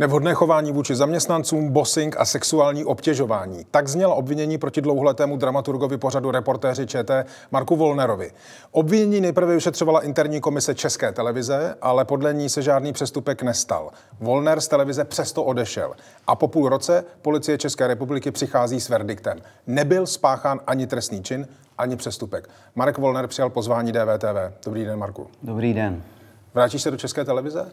Nevhodné chování vůči zaměstnancům, bossing a sexuální obtěžování. Tak zněla obvinění proti dlouholetému dramaturgovi pořadu reportéři ČT Marku Volnerovi. Obvinění nejprve vyšetřovala interní komise České televize, ale podle ní se žádný přestupek nestal. Volner z televize přesto odešel. A po půl roce policie České republiky přichází s verdiktem. Nebyl spáchán ani trestný čin, ani přestupek. Marek Volner přijal pozvání DVTV. Dobrý den, Marku. Dobrý den. Vrátíš se do České televize?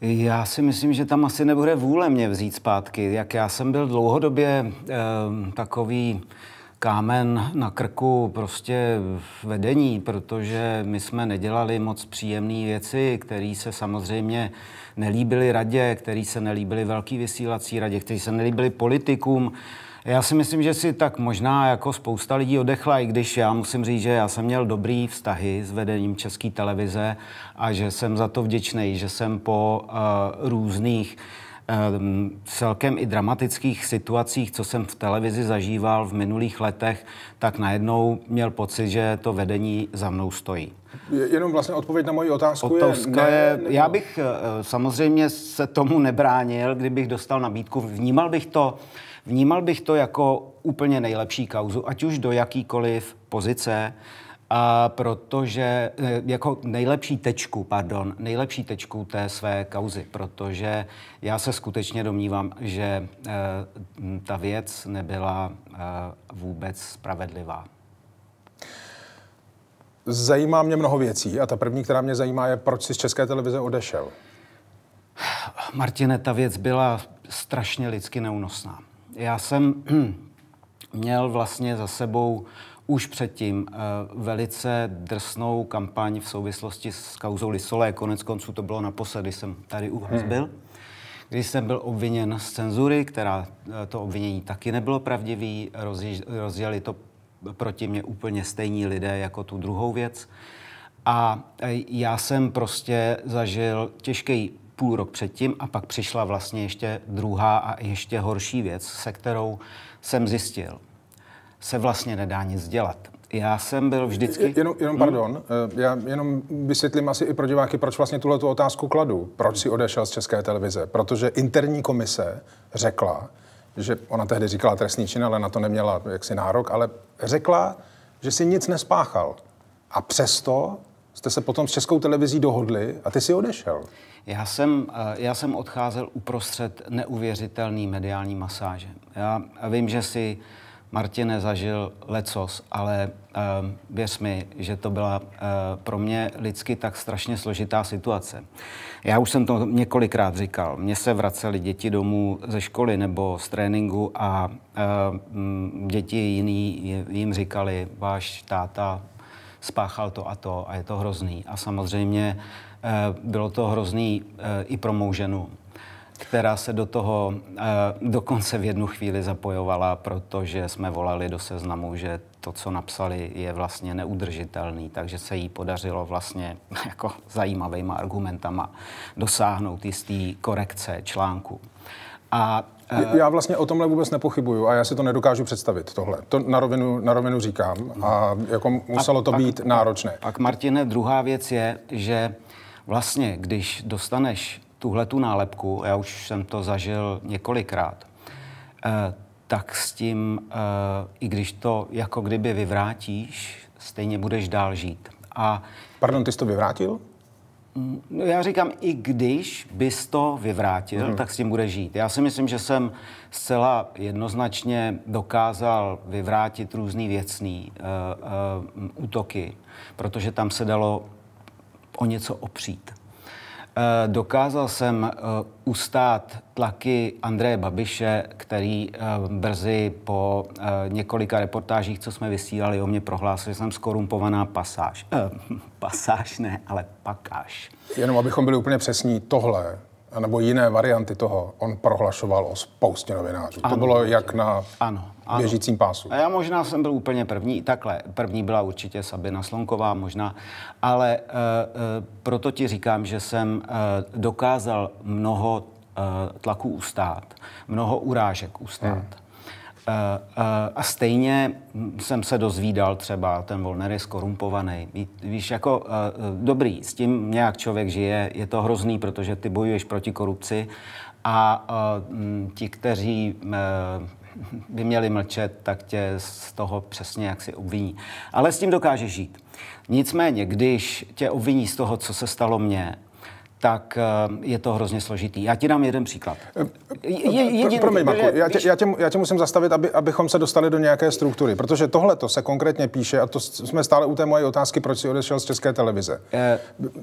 Já si myslím, že tam asi nebude vůle mě vzít zpátky. Jak já jsem byl dlouhodobě eh, takový kámen na krku prostě vedení, protože my jsme nedělali moc příjemné věci, které se samozřejmě nelíbily radě, které se nelíbily velký vysílací radě, které se nelíbily politikům. Eh, já si myslím, že si tak možná jako spousta lidí odechla, i když já musím říct, že já jsem měl dobrý vztahy s vedením České televize a že jsem za to vděčný, že jsem po uh, různých ehm, celkem i dramatických situacích, co jsem v televizi zažíval v minulých letech, tak najednou měl pocit, že to vedení za mnou stojí. Jenom vlastně odpověď na moji otázku Otázka je... je já bych eh, samozřejmě se tomu nebránil, kdybych dostal nabídku. Vnímal bych to Vnímal bych to jako úplně nejlepší kauzu, ať už do jakýkoliv pozice, a protože eh, jako nejlepší tečku, pardon, nejlepší tečku té své kauzy, protože já se skutečně domnívám, že eh, ta věc nebyla eh, vůbec spravedlivá. Zajímá mě mnoho věcí a ta první, která mě zajímá, je, proč jsi z České televize odešel. Martine, ta věc byla strašně lidsky neúnosná já jsem měl vlastně za sebou už předtím eh, velice drsnou kampaň v souvislosti s kauzou Lisole. Jako konec konců to bylo naposledy, jsem tady u vás byl. Hmm. Když jsem byl obviněn z cenzury, která eh, to obvinění taky nebylo pravdivý, rozjeli to proti mě úplně stejní lidé jako tu druhou věc. A eh, já jsem prostě zažil těžký půl rok předtím a pak přišla vlastně ještě druhá a ještě horší věc, se kterou jsem zjistil, se vlastně nedá nic dělat. Já jsem byl vždycky... Jenom, jenom hm? pardon, hmm? já jenom vysvětlím asi i pro diváky, proč vlastně tuhle tu otázku kladu. Proč si odešel z České televize? Protože interní komise řekla, že ona tehdy říkala trestný čin, ale na to neměla jaksi nárok, ale řekla, že si nic nespáchal. A přesto jste se potom s českou televizí dohodli a ty si odešel. Já jsem, eh, já jsem odcházel uprostřed neuvěřitelný mediální masáže. Já vím, že si Martine zažil lecos, ale uh, věř mi, že to byla uh, pro mě lidsky tak strašně složitá situace. Já už jsem to několikrát říkal. Mně se vraceli děti domů ze školy nebo z tréninku a uh, děti jiný jim říkali, váš táta spáchal to a to a je to hrozný. A samozřejmě eh, bylo to hrozný eh, i pro mou ženu, která se do toho eh, dokonce v jednu chvíli zapojovala, protože jsme volali do seznamu, že to, co napsali, je vlastně neudržitelný, takže se jí podařilo vlastně jako zajímavýma argumentama dosáhnout jistý korekce článku. A já vlastně o tomhle vůbec nepochybuju a já si to nedokážu představit, tohle. To na rovinu, na rovinu říkám a jako muselo a, to být pak, náročné. Pak, Martine, druhá věc je, že vlastně, když dostaneš tuhle tu nálepku, já už jsem to zažil několikrát, eh, tak s tím, eh, i když to jako kdyby vyvrátíš, stejně budeš dál žít. A Pardon, ty jsi to vyvrátil? No já říkám, i když bys to vyvrátil, hmm. tak s tím bude žít. Já si myslím, že jsem zcela jednoznačně dokázal vyvrátit různý věcný uh, uh, útoky, protože tam se dalo o něco opřít. Eh, dokázal jsem eh, ustát tlaky Andreje Babiše, který eh, brzy po několika reportážích, co jsme vysílali, o mě prohlásil, že jsem skorumpovaná pasáž. Eh, pasáž ne, ale pakáž. Jenom abychom byli úplně přesní, tohle nebo jiné varianty toho, on prohlašoval o spoustě novinářů. Ano, to bylo jak na ano, ano. běžícím pásu. A já možná jsem byl úplně první, takhle, první byla určitě Sabina Slonková možná, ale e, e, proto ti říkám, že jsem e, dokázal mnoho e, tlaků ustát, mnoho urážek ustát. Hmm. Eh, eh, a stejně jsem se dozvídal třeba, ten Volner je skorumpovaný. Víš, jako eh, dobrý, s tím nějak člověk žije, je to hrozný, protože ty bojuješ proti korupci a ti, kteří by měli mlčet, tak tě z toho přesně jak si obviní. Ale s tím dokáže žít. Nicméně, když tě obviní z toho, co se stalo mně, tak eh, je to hrozně složitý. Já ti dám jeden příklad. Eh, je, je, Promiň, Marku, já tě, já, tě, já tě musím zastavit, aby, abychom se dostali do nějaké struktury, protože tohle to se konkrétně píše, a to jsme stále u té moje otázky, proč jsi odešel z České televize. Eh,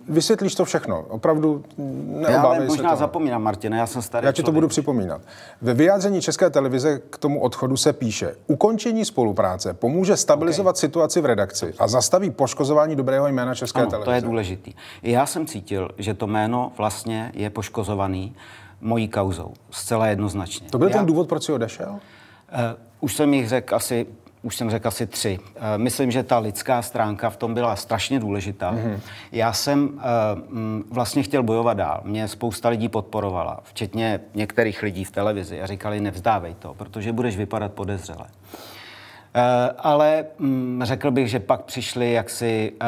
Vysvětlíš to všechno, opravdu neobávej já, možná zapomínám, Martina, já jsem starý Já ti člověk. to budu připomínat. Ve vyjádření České televize k tomu odchodu se píše, ukončení spolupráce pomůže stabilizovat okay. situaci v redakci a zastaví poškozování dobrého jména České ano, televize. to je důležitý. Já jsem cítil, že to jméno jméno vlastně je poškozovaný mojí kauzou. Zcela jednoznačně. To byl Já, ten důvod, proč si odešel? Uh, už jsem jich řekl asi už jsem řekl asi tři. Eh, myslím, že ta lidská stránka v tom byla strašně důležitá. Mm-hmm. Já jsem eh, mm, vlastně chtěl bojovat dál. Mě spousta lidí podporovala, včetně některých lidí v televizi a říkali, nevzdávej to, protože budeš vypadat podezřele. Eh, ale mm, řekl bych, že pak přišly jaksi eh,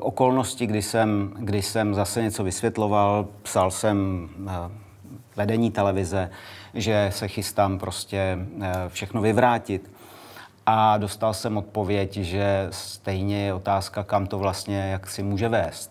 okolnosti, kdy jsem, kdy jsem zase něco vysvětloval, psal jsem eh, vedení televize, že se chystám prostě všechno vyvrátit. A dostal jsem odpověď, že stejně je otázka, kam to vlastně jak si může vést,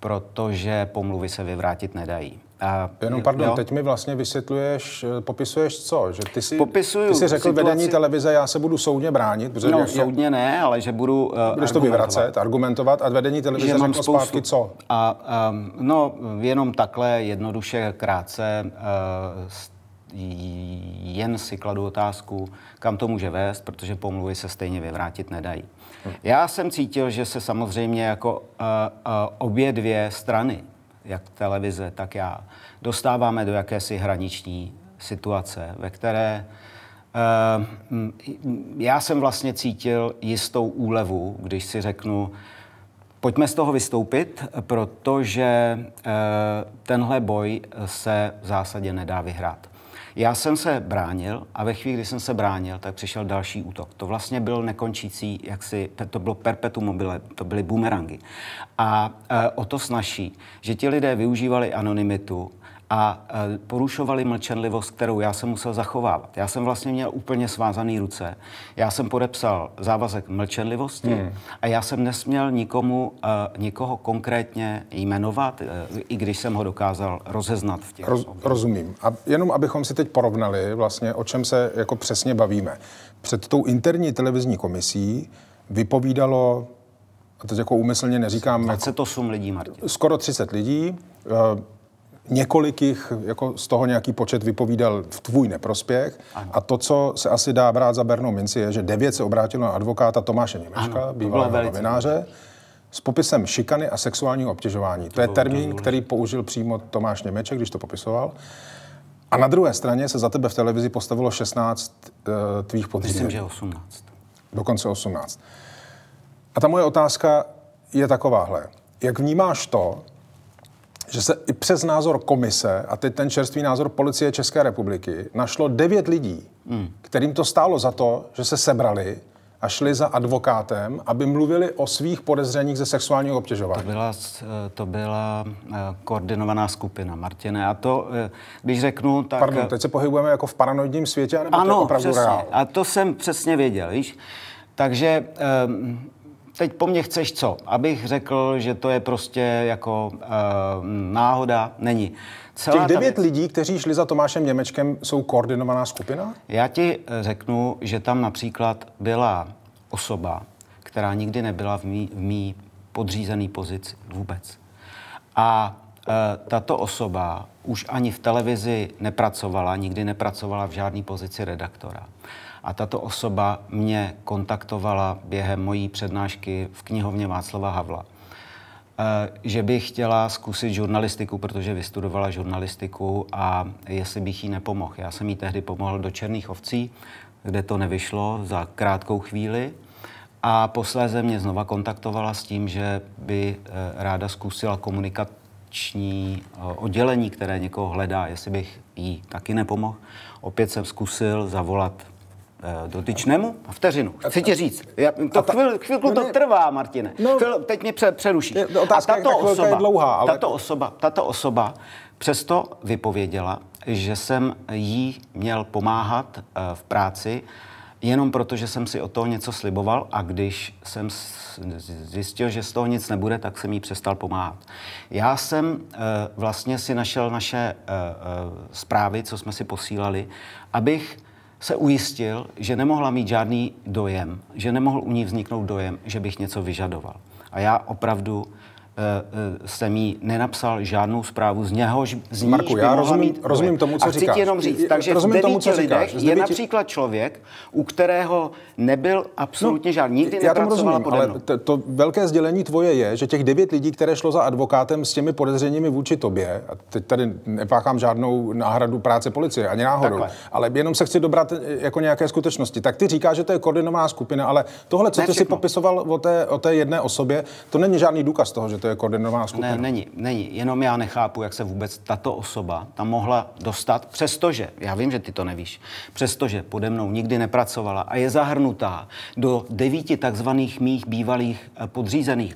protože pomluvy se vyvrátit nedají. A, Jenom pardon, jo. teď mi vlastně vysvětluješ, eh, popisuješ co? Že ty jsi, Popisuju ty jsi řekl situaci... vedení televize, já se budu soudně bránit. Protože no, většině, soudně ne, ale že budu uh, Budeš to vyvracet, argumentovat a vedení televize řekl spoustu. zpátky co? A, um, no, jenom takhle jednoduše, krátce, uh, jen si kladu otázku, kam to může vést, protože pomluvy se stejně vyvrátit nedají. Hm. Já jsem cítil, že se samozřejmě jako uh, uh, obě dvě strany jak televize, tak já, dostáváme do jakési hraniční situace, ve které eh, já jsem vlastně cítil jistou úlevu, když si řeknu, pojďme z toho vystoupit, protože eh, tenhle boj se v zásadě nedá vyhrát. Já jsem se bránil a ve chvíli, kdy jsem se bránil, tak přišel další útok. To vlastně byl nekončící, jak si, to bylo perpetuum mobile, to byly bumerangy. A e, o to snaží, že ti lidé využívali anonymitu a e, porušovali mlčenlivost, kterou já jsem musel zachovávat. Já jsem vlastně měl úplně svázané ruce. Já jsem podepsal závazek mlčenlivosti hmm. a já jsem nesměl nikomu, e, nikoho konkrétně jmenovat, e, i když jsem ho dokázal rozeznat v těch Roz, Rozumím. A jenom abychom si teď porovnali vlastně, o čem se jako přesně bavíme. Před tou interní televizní komisí vypovídalo a teď jako úmyslně neříkám... 28 jako, lidí, Martin. Skoro 30 lidí. Několik jich, jako z toho nějaký počet vypovídal v tvůj neprospěch. Ano. A to, co se asi dá brát za bernou minci, je, že devět se obrátilo na advokáta Tomáše Němečka, bývalého novináře, s popisem šikany a sexuálního obtěžování. To, to je termín, který použil přímo Tomáš Němeček, když to popisoval. A na druhé straně se za tebe v televizi postavilo 16 uh, eh, tvých podřízených. Myslím, že 18. Dokonce 18. A ta moje otázka je takováhle. Jak vnímáš to, že se i přes názor komise a teď ten čerstvý názor policie České republiky našlo devět lidí, hmm. kterým to stálo za to, že se sebrali a šli za advokátem, aby mluvili o svých podezřeních ze sexuálního obtěžování. To byla, to byla eh, koordinovaná skupina, Martine. A to, eh, když řeknu, tak... Pardon, teď se pohybujeme jako v paranoidním světě, anebo ano, to je opravdu přesně. Reál? A to jsem přesně věděl, víš? Takže... Um, Teď po mně chceš co? Abych řekl, že to je prostě jako uh, náhoda? Není. Celá Těch devět ta... lidí, kteří šli za Tomášem Němečkem, jsou koordinovaná skupina? Já ti eh, řeknu, že tam například byla osoba, která nikdy nebyla v mý, v mý podřízený pozici vůbec. A e, tato osoba už ani v televizi nepracovala, nikdy nepracovala v žádné pozici redaktora. A tato osoba mě kontaktovala během mojí přednášky v knihovně Václava Havla eh, že by chtěla zkusit žurnalistiku, protože vystudovala žurnalistiku a jestli bych jí nepomohl. Já jsem jí tehdy pomohl do Černých ovcí, kde to nevyšlo za krátkou chvíli. A posléze mě znova kontaktovala s tím, že by eh, ráda zkusila komunikační eh, oddělení, které někoho hledá, jestli bych jí taky nepomohl. Opět jsem zkusil zavolat Eh, dotyčnému a vteřinu. Chci ti říct, já, to ta, chvil, chvilku no, to trvá, Martine. No, Chvil, teď mě přeruší. No, a tato osoba, dlouhá, ale... tato osoba, tato osoba přesto vypověděla, že jsem jí měl pomáhat eh, v práci, jenom proto, že jsem si o toho něco sliboval a když jsem zjistil, že z toho nic nebude, tak jsem jí přestal pomáhat. Já jsem eh, vlastně si našel naše zprávy, co jsme si posílali, abych se ujistil, že nemohla mít žádný dojem, že nemohl u ní vzniknout dojem, že bych něco vyžadoval. A já opravdu Eh, eh, jsem jí nenapsal žádnou zprávu z něho, z níž Marku, já rozumím, mít rozumím tomu, co a chci říkáš. jenom říct, takže rozumím v devíti tomu, co lidech říkáš. je devíti... například člověk, u kterého nebyl absolutně no, žádný, nikdy já tomu rozumím, pode ale to, to velké sdělení tvoje je, že těch devět lidí, které šlo za advokátem s těmi podezřeními vůči tobě, a teď tady nepáchám žádnou náhradu práce policie, ani náhodou, Takhle. ale jenom se chci dobrat eh, jako nějaké skutečnosti. Tak ty říkáš, že to je koordinovaná skupina, ale tohle, co ty si popisoval o té, o té jedné osobě, to není žádný důkaz toho, že to je koordinovaná skupina? Ne, není, není. Jenom já nechápu, jak se vůbec tato osoba tam mohla dostat, přestože, já vím, že ty to nevíš, přestože pode mnou nikdy nepracovala a je zahrnutá do devíti takzvaných mých bývalých eh, podřízených.